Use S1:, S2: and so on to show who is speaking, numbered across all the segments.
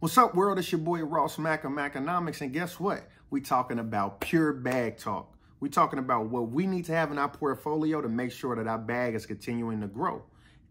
S1: What's up, world? It's your boy Ross Mack of Macanomics, and guess what? We talking about pure bag talk. We talking about what we need to have in our portfolio to make sure that our bag is continuing to grow.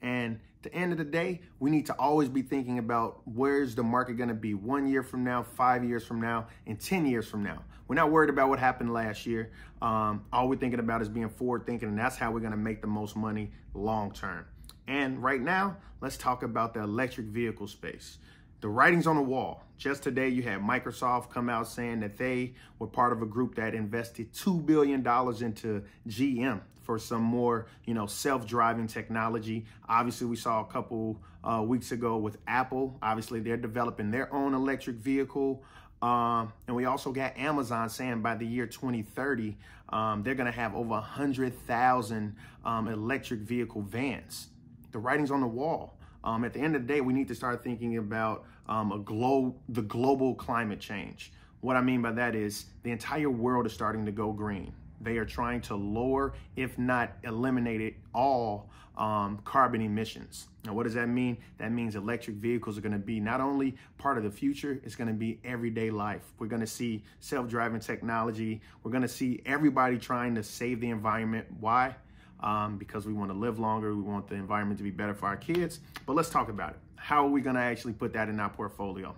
S1: And at the end of the day, we need to always be thinking about where's the market going to be one year from now, five years from now, and 10 years from now. We're not worried about what happened last year. Um, all we're thinking about is being forward thinking, and that's how we're going to make the most money long term. And right now, let's talk about the electric vehicle space the writing's on the wall. Just today, you had Microsoft come out saying that they were part of a group that invested $2 billion into GM for some more, you know, self-driving technology. Obviously, we saw a couple uh, weeks ago with Apple. Obviously, they're developing their own electric vehicle. Um, and we also got Amazon saying by the year 2030, um, they're going to have over 100,000 um, electric vehicle vans. The writing's on the wall. Um, at the end of the day, we need to start thinking about um, a glo- the global climate change. What I mean by that is the entire world is starting to go green. They are trying to lower, if not eliminate it, all um, carbon emissions. Now, what does that mean? That means electric vehicles are going to be not only part of the future, it's going to be everyday life. We're going to see self driving technology. We're going to see everybody trying to save the environment. Why? um, because we want to live longer. We want the environment to be better for our kids. But let's talk about it. How are we going to actually put that in our portfolio?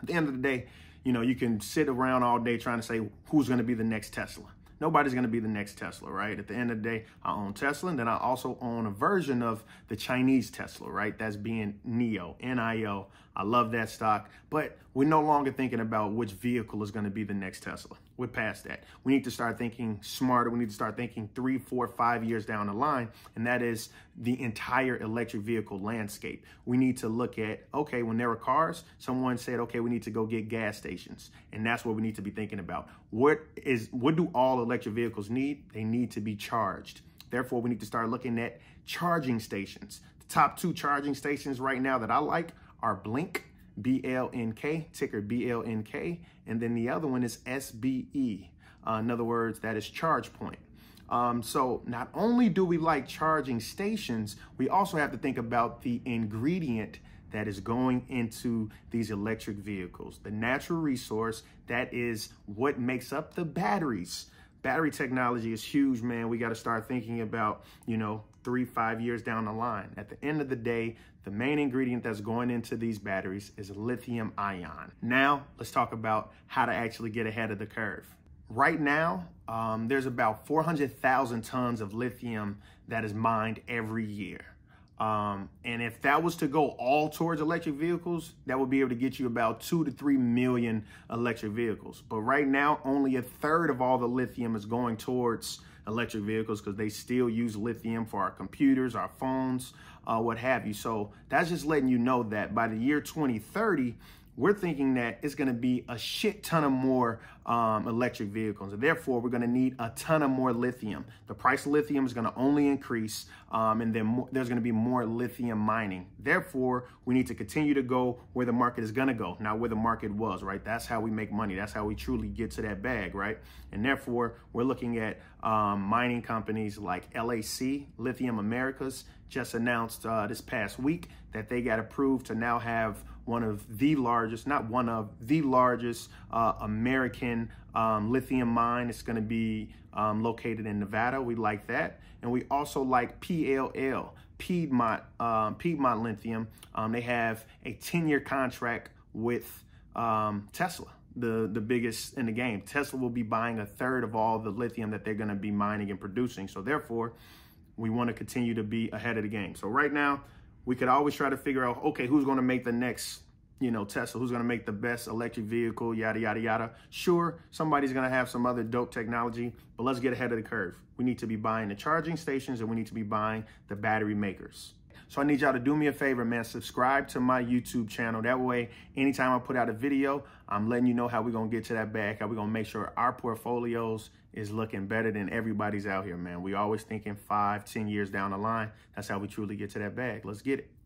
S1: At the end of the day, you know, you can sit around all day trying to say who's going to be the next Tesla. Nobody's going to be the next Tesla, right? At the end of the day, I own Tesla, and then I also own a version of the Chinese Tesla, right? That's being NEO, NIO, I love that stock, but we're no longer thinking about which vehicle is going to be the next Tesla. We're past that. We need to start thinking smarter. We need to start thinking three, four, five years down the line, and that is the entire electric vehicle landscape. We need to look at, okay, when there were cars, someone said, okay, we need to go get gas stations, and that's what we need to be thinking about. What is what do all electric vehicles need? They need to be charged. Therefore, we need to start looking at charging stations. The top two charging stations right now that I like are Blink, B-L-N-K, ticker B-L-N-K, and then the other one is SBE. Uh, in other words, that is ChargePoint. Um, so not only do we like charging stations, we also have to think about the ingredient that is going into these electric vehicles. The natural resource that is what makes up the batteries. Battery technology is huge, man. We got to start thinking about, you know, three, five years down the line. At the end of the day, the main ingredient that's going into these batteries is lithium ion. Now, let's talk about how to actually get ahead of the curve. Right now, um, there's about 400,000 tons of lithium that is mined every year. Um, and if that was to go all towards electric vehicles, that would be able to get you about two to three million electric vehicles. But right now, only a third of all the lithium is going towards electric vehicles because they still use lithium for our computers, our phones, uh, what have you. So that's just letting you know that by the year 2030, we're thinking that it's going to be a shit ton of more um, electric vehicles. And therefore, we're going to need a ton of more lithium. The price of lithium is going to only increase, um, and then more, there's going to be more lithium mining. Therefore, we need to continue to go where the market is going to go, not where the market was, right? That's how we make money. That's how we truly get to that bag, right? And therefore, we're looking at um, mining companies like LAC, Lithium Americas, just announced uh, this past week that they got approved to now have one of the largest, not one of the largest uh, American um, lithium mine. It's going to be um, located in Nevada. We like that. And we also like PLL, Piedmont, um, Piedmont Lithium. Um, they have a 10-year contract with um, Tesla the the biggest in the game. Tesla will be buying a third of all the lithium that they're going to be mining and producing. So therefore, we want to continue to be ahead of the game. So right now, we could always try to figure out, okay, who's going to make the next, you know, Tesla? Who's going to make the best electric vehicle? Yada, yada, yada. Sure, somebody's going to have some other dope technology, but let's get ahead of the curve. We need to be buying the charging stations and we need to be buying the battery makers. So I need y'all to do me a favor, man. Subscribe to my YouTube channel. That way, anytime I put out a video, I'm letting you know how we're going to get to that bag, how we're going to make sure our portfolios is looking better than everybody's out here, man. We always thinking five, ten years down the line. That's how we truly get to that bag. Let's get it.